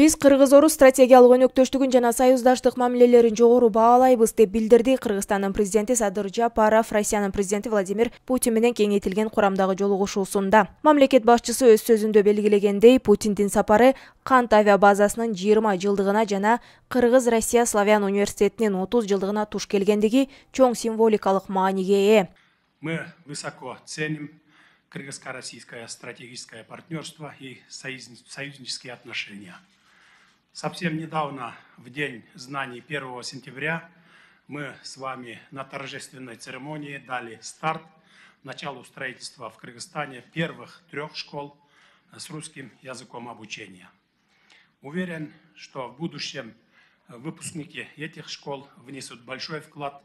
биз кыргыз орус стратегиялык өнөктөштүгүн жана союздаштык мамилелерин жогору баалайбыз деп билдирди кыргызстандын президенти садыр жапаров россиянын президенти владимир путин менен кеңейтилген курамдагы жолугушуусунда мамлекет башчысы өз сөзүндө белгилегендей путиндин сапары кант авиа 20 жылдыгына жана кыргыз россия славян университетинин 30 жылдыгына туш келгендиги чоң символикалык мааниге ээ мы высоко ценим кыргызско российское стратегическое партнерство и союзнические отношения Совсем недавно, в День знаний 1 сентября, мы с вами на торжественной церемонии дали старт началу строительства в Кыргызстане первых трех школ с русским языком обучения. Уверен, что в будущем выпускники этих школ внесут большой вклад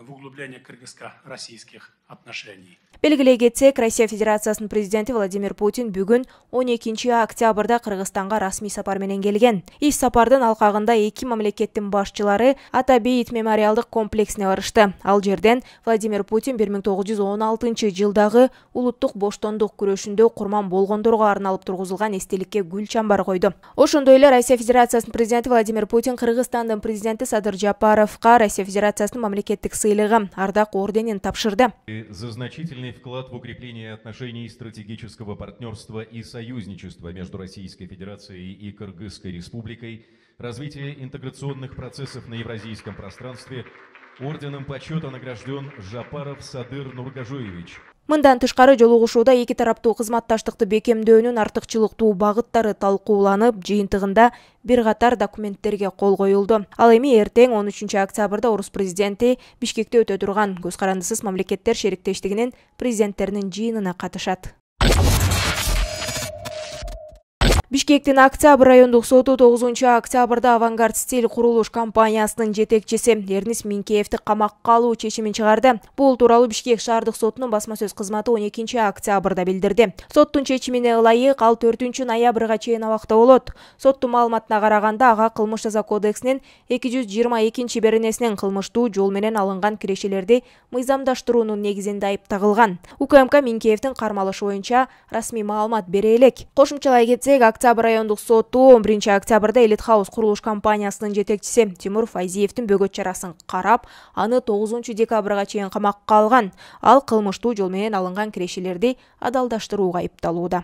в углубление кыргызско-российских отношений. белгиле кетсек россия федерациясынын президенти владимир путин бүгүн 12 октябрда кыргызстанга расмий сапар менен келген иш сапардын алкагында эки мамлекеттин башчылары ата бейит мемориалдык комплексине барышты ал жерден владимир путин 1916 жылдагы улуттук боштондук күрөшүндө курман болгондорго арналып тургузулган эстеликке гүл чамбар койду ошондой эле россия федерациясынын президенти владимир путин кыргызстандын президенти садыр жапаровго россия федерациясынын мамлекеттик сыйлығы ардақ орденін тапшырды за значительный вклад в укрепление отношений стратегического партнерства и союзничества между российской федерацией и кыргызской республикой развитие интеграционных процессов на евразийском пространстве орденом почета награжден жапаров садыр нургажоевич мындан тышкары жолугушууда эки тараптуу кызматташтыкты бекемдөөнүн артыкчылыктуу багыттары талкууланып жыйынтыгында бир катар документтерге кол коюлду ал эми эртең 13 октябрда орус президенти бишкекте өтө турган көз карандысыз мамлекеттер шериктештигинин президенттеринин жыйынына катышат бишкектин октябрь райондук соту тогузунчу октябрда авангард стиль курулуш компаниясынын жетекчиси эрнис минкеевди камакка алуу чечимин чыгарды бул тууралуу бишкек шаардык сотунун басма сөз кызматы он экинчи октябрда билдирди соттун чечимине ылайык ал төртүнчү ноябрга чейин абакта болот соттун маалыматына караганда ага кылмыш жаза кодексинин эки жүз жыйырма экинчи беренесинен кылмыштуу жол менен алынган кирешелерди мыйзамдаштыруунун негизинде айып тагылган укмк минкеевдин кармалышы боюнча расмий маалымат бере элек кошумчалай кетсек октябрь райондук соту он биринчи октябрда элит хаус курулуш компаниясынын жетекчиси тимур файзиевдин бөгөт чарасын карап аны тогузунчу декабрга чейин камакка алган ал кылмыштуу жол менен алынган кирешелерди адалдаштырууга айыпталууда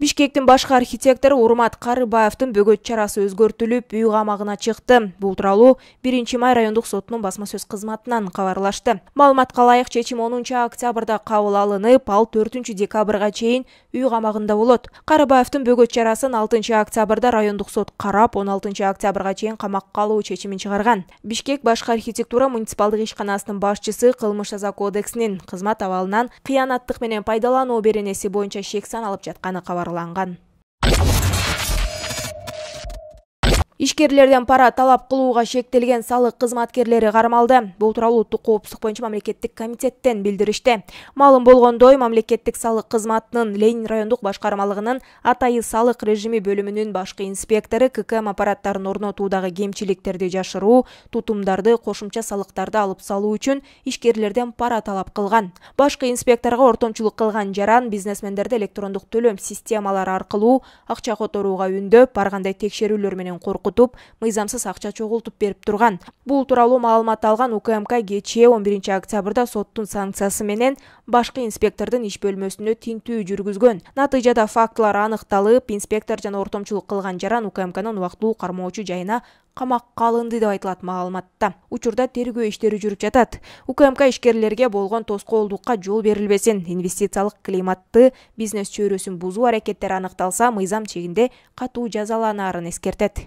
бишкектин башкы архитектору урмат карыбаевдин бөгөт чарасы өзгөртүлүп үй камагына чыкты бул тууралуу биринчи май райондук сотунун басма сөз кызматынан кабарлашты маалыматка ылайык чечим онунчу октябрда кабыл алынып ал төртүнчү декабрга чейин үй камагында болот карыбаевдин бөгөт чарасын алтынчы октябрда райондук сот карап он алтынчы октябрга чейин камакка алуу чечимин чыгарган бишкек башкы архитектура муниципалдык ишканасынын башчысы кылмыш жаза кодексинин кызмат абалынан кыянаттык менен пайдалануу беренеси боюнча шек саналып жатканы кабар жоспарланған ишкерлерден пара талап кылууга шектелген салык кызматкерлери кармалды бул тууралуу улуттук коопсуздук боюнча мамлекеттик комитеттен билдиришти маалым болгондой мамлекеттик салык кызматынын ленин райондук башкармалыгынын атайы салык режими бөлүмүнүн башкы инспектору ккм аппараттарын орнотуудагы кемчиликтерди жашыруу тутумдарды кошумча салыктарды алып салуу үчүн ишкерлерден пара талап кылган башкы инспекторго ортомчулук кылган жаран бизнесмендерди электрондук төлөм системалары аркылуу акча которууга үндөп ар кандай текшерүүлөр менен коркут коркутуп мыйзамсыз акча чогултуп берип турган бул тууралуу маалымат алган укмк кечээ он биринчи октябрда соттун санкциясы менен башкы инспектордун иш бөлмөсүнө тинтүү жүргүзгөн натыйжада фактылар аныкталып инспектор жана ортомчулук кылган жаран укмкнын убактылуу кармоочу жайына камакка алынды деп айтылат маалыматта учурда тергөө иштери жүрүп жатат укмк ишкерлерге болгон тоскоолдукка жол берилбесин инвестициялык климатты бизнес чөйрөсүн бузуу аракеттери аныкталса мыйзам чегинде катуу жазаланаарын эскертет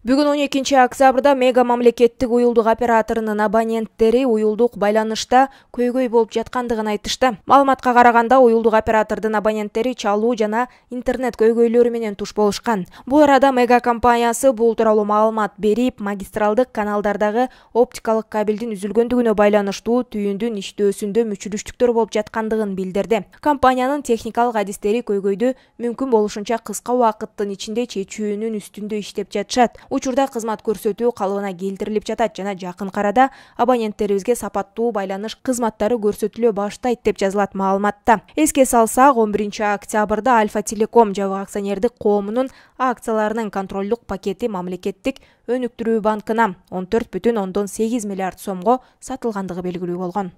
бүгүн он экинчи октябрда мега мамлекеттик уюлдук операторунун абоненттери уюлдук байланышта көйгөй болуп жаткандыгын айтышты маалыматка караганда уюлдук оператордун абоненттери чалуу жана интернет көйгөйлөрү менен туш болушкан бул арада мега компаниясы бул тууралуу маалымат берип магистралдык каналдардагы оптикалык кабелдин үзүлгөндүгүнө байланыштуу түйүндүн иштөөсүндө мүчүлүштүктөр болуп жаткандыгын билдирди компаниянын техникалык адистери көйгөйдү мүмкүн болушунча кыска убакыттын ичинде чечүүнүн үстүндө иштеп жатышат учурда кызмат көрсөтүү калыбына келтирилип жатат жана жакынкы арада абоненттерибизге сапаттуу байланыш кызматтары көрсөтүлө баштайт деп жазылат маалыматта эске салсак он биринчи октябрда альфа телеком жабык акционердик коомунун акцияларынын контролдук пакети мамлекеттик өнүктүрүү банкына он төрт бүтүн ондон сегиз миллиард сомго сатылгандыгы белгилүү болгон